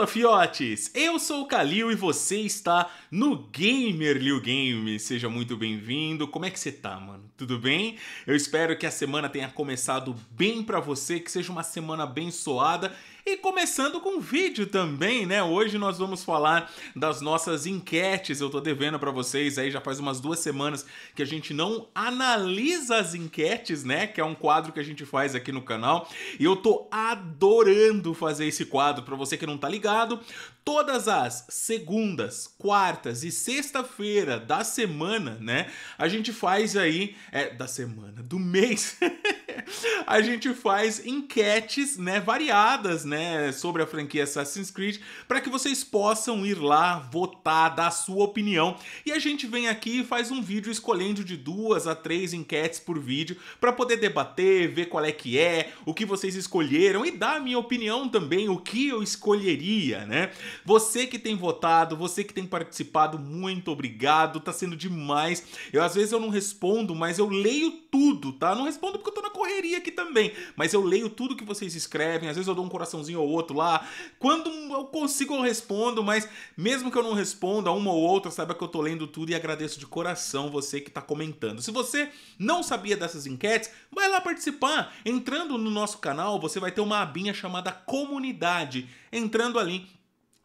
Fala fiotes, eu sou o Kalil e você está no Gamer Liu Game. Seja muito bem-vindo. Como é que você tá, mano? Tudo bem? Eu espero que a semana tenha começado bem para você, que seja uma semana abençoada e começando com vídeo também, né? Hoje nós vamos falar das nossas enquetes. Eu tô devendo para vocês aí já faz umas duas semanas que a gente não analisa as enquetes, né? Que é um quadro que a gente faz aqui no canal. E eu tô adorando fazer esse quadro. Para você que não tá ligado, todas as segundas, quartas e sexta-feira da semana, né? A gente faz aí é da semana, do mês. a gente faz enquetes, né, variadas, né, sobre a franquia Assassin's Creed, para que vocês possam ir lá votar, dar sua opinião. E a gente vem aqui e faz um vídeo escolhendo de duas a três enquetes por vídeo para poder debater, ver qual é que é, o que vocês escolheram e dar a minha opinião também, o que eu escolheria, né? Você que tem votado, você que tem participado, muito obrigado, tá sendo demais. Eu às vezes eu não respondo, mas eu leio tudo, tá? Não respondo porque eu tô na correria aqui também. Mas eu leio tudo que vocês escrevem, às vezes eu dou um coraçãozinho ou outro lá. Quando eu consigo, eu respondo, mas mesmo que eu não responda uma ou outra, saiba que eu tô lendo tudo e agradeço de coração você que tá comentando. Se você não sabia dessas enquetes, vai lá participar. Entrando no nosso canal, você vai ter uma abinha chamada Comunidade. Entrando ali,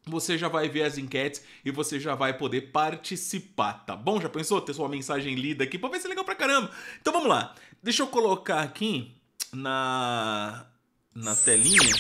você já vai ver as enquetes e você já vai poder participar, tá bom? Já pensou ter sua mensagem lida aqui? Pô, vai ser é legal pra caramba. Então vamos lá. Deixa eu colocar aqui na, na telinha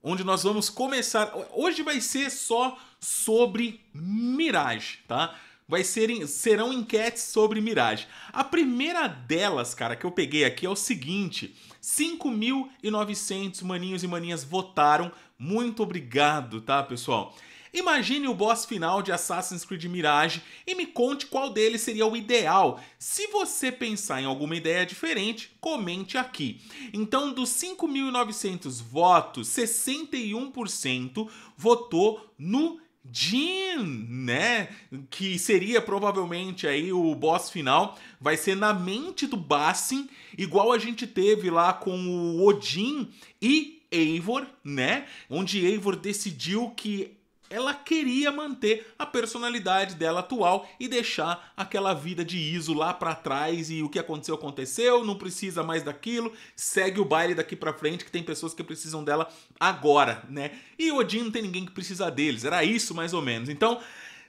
onde nós vamos começar. Hoje vai ser só sobre Mirage, tá? Vai ser, serão enquetes sobre Mirage. A primeira delas, cara, que eu peguei aqui é o seguinte: 5.900 maninhos e maninhas votaram. Muito obrigado, tá, pessoal? Imagine o boss final de Assassin's Creed Mirage e me conte qual deles seria o ideal. Se você pensar em alguma ideia diferente, comente aqui. Então, dos 5.900 votos, 61% votou no Jin, né? Que seria provavelmente aí o boss final, vai ser na mente do Bassin, igual a gente teve lá com o Odin e Eivor, né? Onde Eivor decidiu que ela queria manter a personalidade dela atual e deixar aquela vida de Iso lá para trás e o que aconteceu aconteceu, não precisa mais daquilo, segue o baile daqui para frente que tem pessoas que precisam dela agora, né? E Odin não tem ninguém que precisa deles, era isso mais ou menos. Então,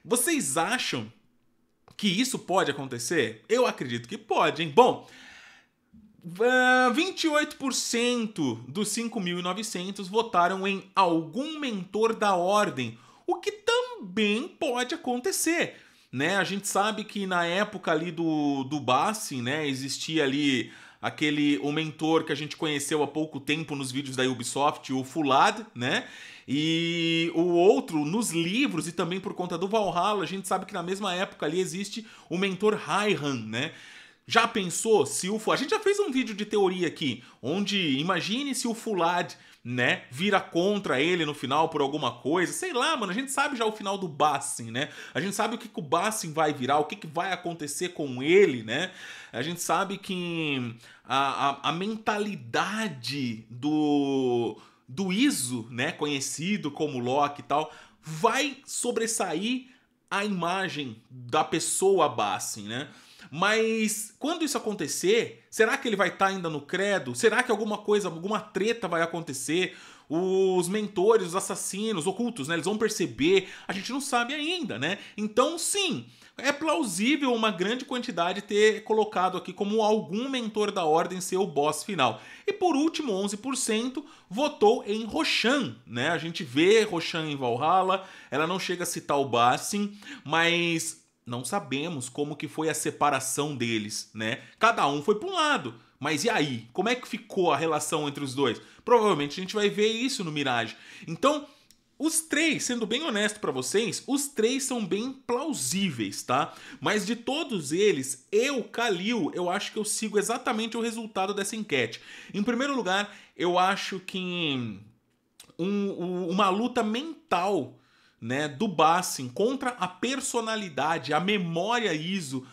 vocês acham que isso pode acontecer? Eu acredito que pode, hein? Bom, 28% ah, dos 5.900 votaram em algum mentor da ordem o que também pode acontecer. Né? A gente sabe que na época ali do, do Bassi, né, existia ali aquele o mentor que a gente conheceu há pouco tempo nos vídeos da Ubisoft, o Fulad, né? E o outro nos livros e também por conta do Valhalla, a gente sabe que na mesma época ali existe o mentor Raihan, né? Já pensou se o a gente já fez um vídeo de teoria aqui, onde imagine se o Fulad né? Vira contra ele no final por alguma coisa. Sei lá, mano. A gente sabe já o final do Bassin, né? A gente sabe o que, que o Bassin vai virar, o que, que vai acontecer com ele, né? A gente sabe que a, a, a mentalidade do, do Iso, né? Conhecido como Loki e tal, vai sobressair a imagem da pessoa Bassin, né? Mas quando isso acontecer, será que ele vai estar tá ainda no credo? Será que alguma coisa, alguma treta vai acontecer? os mentores, os assassinos, ocultos, né? Eles vão perceber. A gente não sabe ainda, né? Então, sim, é plausível uma grande quantidade ter colocado aqui como algum mentor da ordem ser o boss final. E por último, 11% votou em Roshan, né? A gente vê Roshan em Valhalla, ela não chega a citar o Bassin, mas não sabemos como que foi a separação deles, né? Cada um foi para um lado. Mas e aí? Como é que ficou a relação entre os dois? Provavelmente a gente vai ver isso no Mirage. Então, os três, sendo bem honesto para vocês, os três são bem plausíveis, tá? Mas de todos eles, eu, Kalil, eu acho que eu sigo exatamente o resultado dessa enquete. Em primeiro lugar, eu acho que um, um, uma luta mental né, do Bassin contra a personalidade, a memória ISO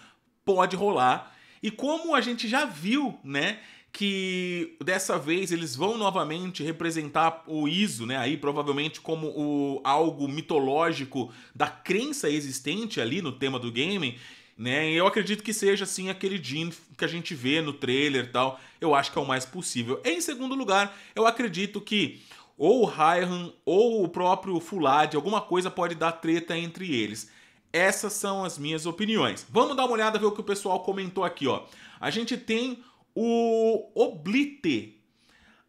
pode rolar. E como a gente já viu, né, que dessa vez eles vão novamente representar o ISO, né, aí provavelmente como o algo mitológico da crença existente ali no tema do game, né? Eu acredito que seja assim aquele Jin que a gente vê no trailer e tal. Eu acho que é o mais possível. Em segundo lugar, eu acredito que ou o Ryan ou o próprio Fulad, alguma coisa pode dar treta entre eles. Essas são as minhas opiniões. Vamos dar uma olhada ver o que o pessoal comentou aqui, ó. A gente tem o Oblite.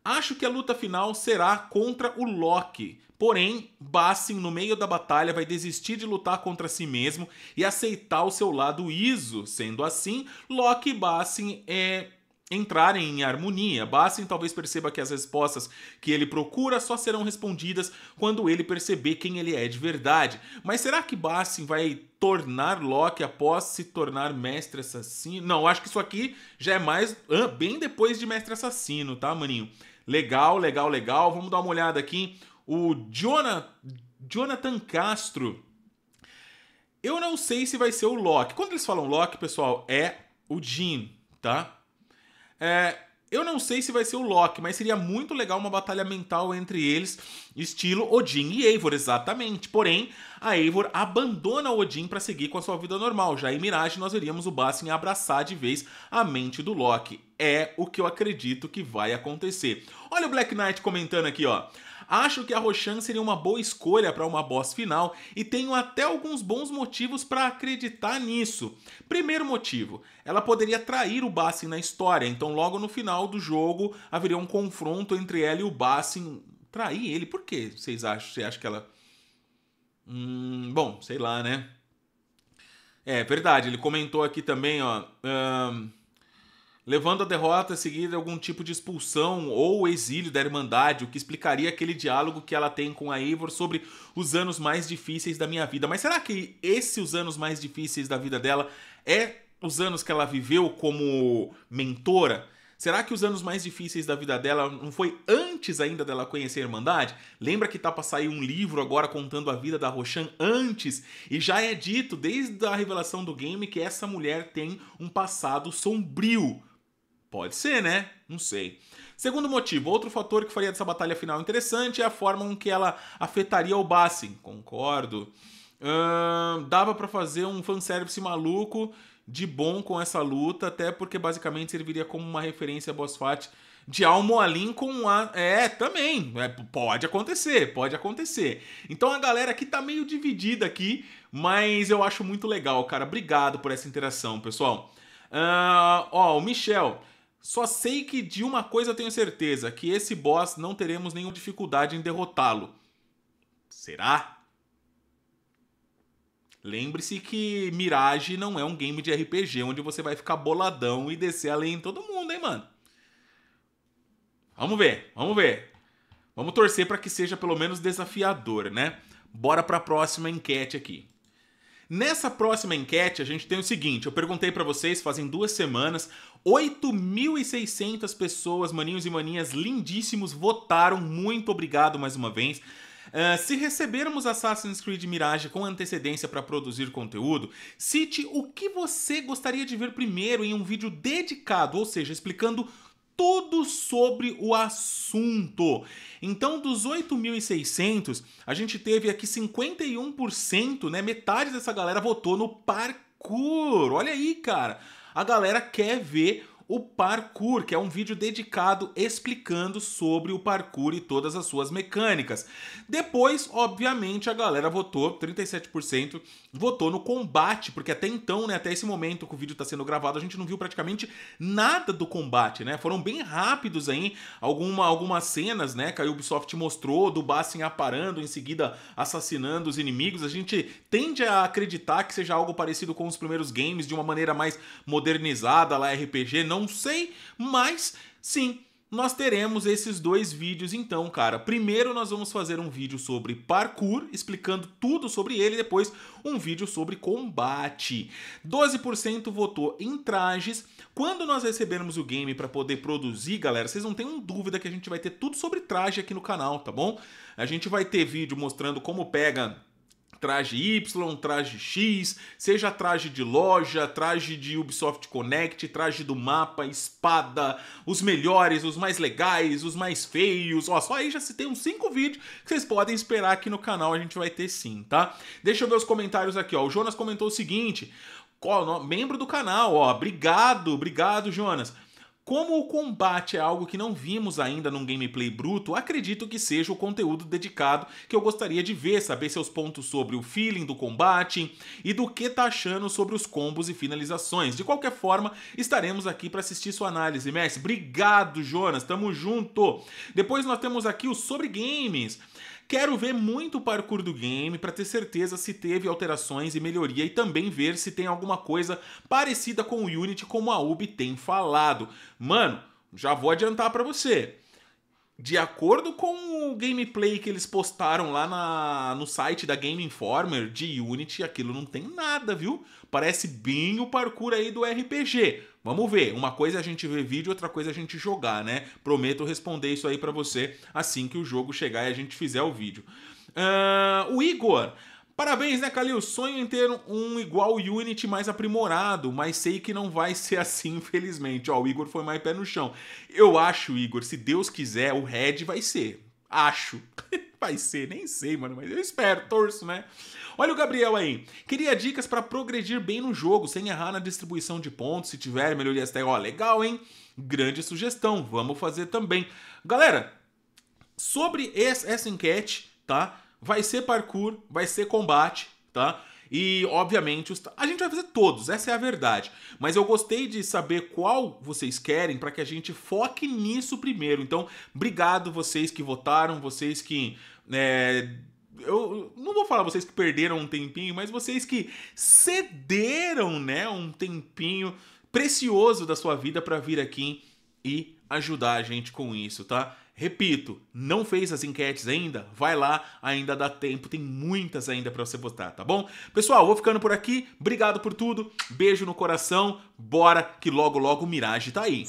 Acho que a luta final será contra o Loki. Porém, Bassin, no meio da batalha, vai desistir de lutar contra si mesmo e aceitar o seu lado ISO. Sendo assim, Loki e Bassin é, entrarem em harmonia. Bastem talvez perceba que as respostas que ele procura só serão respondidas quando ele perceber quem ele é de verdade. Mas será que Bastin vai tornar Loki após se tornar mestre assassino? Não, acho que isso aqui já é mais bem depois de mestre assassino, tá, maninho? Legal, legal, legal. Vamos dar uma olhada aqui. O Jonah, Jonathan Castro. Eu não sei se vai ser o Loki. Quando eles falam Loki, pessoal, é o Jean, tá? É, eu não sei se vai ser o Loki, mas seria muito legal uma batalha mental entre eles, estilo Odin e Eivor, exatamente. Porém, a Eivor abandona o Odin para seguir com a sua vida normal. Já em Mirage, nós veríamos o Bassin abraçar de vez a mente do Loki. É o que eu acredito que vai acontecer. Olha o Black Knight comentando aqui, ó acho que a Roshan seria uma boa escolha para uma boss final e tenho até alguns bons motivos para acreditar nisso. Primeiro motivo, ela poderia trair o Bassin na história, então logo no final do jogo haveria um confronto entre ela e o Bassin. Trair ele? Por que vocês acham? Você acha que ela. Hum, bom, sei lá, né? É verdade, ele comentou aqui também, ó. Hum levando a derrota a seguir algum tipo de expulsão ou exílio da Irmandade, o que explicaria aquele diálogo que ela tem com a Eivor sobre os anos mais difíceis da minha vida. Mas será que esse os anos mais difíceis da vida dela é os anos que ela viveu como mentora? Será que os anos mais difíceis da vida dela não foi antes ainda dela conhecer a Irmandade? Lembra que tá para sair um livro agora contando a vida da Roshan antes? E já é dito desde a revelação do game que essa mulher tem um passado sombrio. Pode ser, né? Não sei. Segundo motivo, outro fator que faria dessa batalha final interessante é a forma em que ela afetaria o Bassin. Concordo. Hum, dava para fazer um fanservice maluco de bom com essa luta, até porque basicamente serviria como uma referência a boss fight de Almoalim com a. É, também. É, pode acontecer, pode acontecer. Então a galera aqui tá meio dividida aqui, mas eu acho muito legal, cara. Obrigado por essa interação, pessoal. Uh, ó, o Michel. Só sei que de uma coisa eu tenho certeza, que esse boss não teremos nenhuma dificuldade em derrotá-lo. Será? Lembre-se que Mirage não é um game de RPG onde você vai ficar boladão e descer além em todo mundo, hein, mano? Vamos ver, vamos ver. Vamos torcer para que seja pelo menos desafiador, né? Bora para a próxima enquete aqui. Nessa próxima enquete, a gente tem o seguinte: eu perguntei para vocês fazem duas semanas, 8.600 pessoas, maninhos e maninhas lindíssimos, votaram. Muito obrigado mais uma vez. Uh, se recebermos Assassin's Creed Mirage com antecedência para produzir conteúdo, cite o que você gostaria de ver primeiro em um vídeo dedicado, ou seja, explicando tudo sobre o assunto. Então, dos 8.600, a gente teve aqui 51%, né? Metade dessa galera votou no parkour. Olha aí, cara. A galera quer ver o parkour, que é um vídeo dedicado explicando sobre o parkour e todas as suas mecânicas. Depois, obviamente, a galera votou, 37% votou no combate, porque até então, né, até esse momento que o vídeo está sendo gravado, a gente não viu praticamente nada do combate, né? Foram bem rápidos aí alguma, algumas cenas, né, que a Ubisoft mostrou do Bassin aparando, em seguida assassinando os inimigos. A gente tende a acreditar que seja algo parecido com os primeiros games, de uma maneira mais modernizada lá RPG, não não sei, mas sim, nós teremos esses dois vídeos então, cara. Primeiro nós vamos fazer um vídeo sobre parkour, explicando tudo sobre ele, depois um vídeo sobre combate. 12% votou em trajes. Quando nós recebermos o game para poder produzir, galera, vocês não tenham dúvida que a gente vai ter tudo sobre traje aqui no canal, tá bom? A gente vai ter vídeo mostrando como pega traje Y, traje X, seja traje de loja, traje de Ubisoft Connect, traje do mapa, espada, os melhores, os mais legais, os mais feios. Ó, só aí já se tem uns 5 vídeos que vocês podem esperar aqui no canal, a gente vai ter sim, tá? Deixa eu ver os comentários aqui, ó. O Jonas comentou o seguinte: membro do canal, ó, obrigado, obrigado, Jonas. Como o combate é algo que não vimos ainda num gameplay bruto, acredito que seja o conteúdo dedicado que eu gostaria de ver, saber seus pontos sobre o feeling do combate e do que tá achando sobre os combos e finalizações. De qualquer forma, estaremos aqui para assistir sua análise, mestre. Obrigado, Jonas, tamo junto. Depois nós temos aqui o sobre games. Quero ver muito o parkour do game para ter certeza se teve alterações e melhoria e também ver se tem alguma coisa parecida com o Unity como a Ubi tem falado. Mano, já vou adiantar para você. De acordo com o gameplay que eles postaram lá na, no site da Game Informer de Unity, aquilo não tem nada, viu? Parece bem o parkour aí do RPG. Vamos ver, uma coisa é a gente ver vídeo, outra coisa é a gente jogar, né? Prometo responder isso aí para você assim que o jogo chegar e a gente fizer o vídeo. Uh, o Igor. Parabéns, né, Calil? Sonho em ter um igual Unity mais aprimorado, mas sei que não vai ser assim, infelizmente. Ó, o Igor foi mais pé no chão. Eu acho, Igor, se Deus quiser, o Red vai ser Acho. Vai ser, nem sei, mano, mas eu espero, torço, né? Olha o Gabriel aí. Queria dicas para progredir bem no jogo, sem errar na distribuição de pontos, se tiver melhorias técnicas. Ó, legal, hein? Grande sugestão, vamos fazer também. Galera, sobre essa enquete, tá? Vai ser parkour, vai ser combate, tá? E, obviamente, os... a gente vai fazer todos, essa é a verdade. Mas eu gostei de saber qual vocês querem para que a gente foque nisso primeiro. Então, obrigado vocês que votaram, vocês que. É... Eu não vou falar vocês que perderam um tempinho, mas vocês que cederam, né, um tempinho precioso da sua vida para vir aqui e ajudar a gente com isso, tá? Repito, não fez as enquetes ainda? Vai lá, ainda dá tempo, tem muitas ainda para você votar, tá bom? Pessoal, vou ficando por aqui. Obrigado por tudo. Beijo no coração. Bora que logo logo o Mirage tá aí.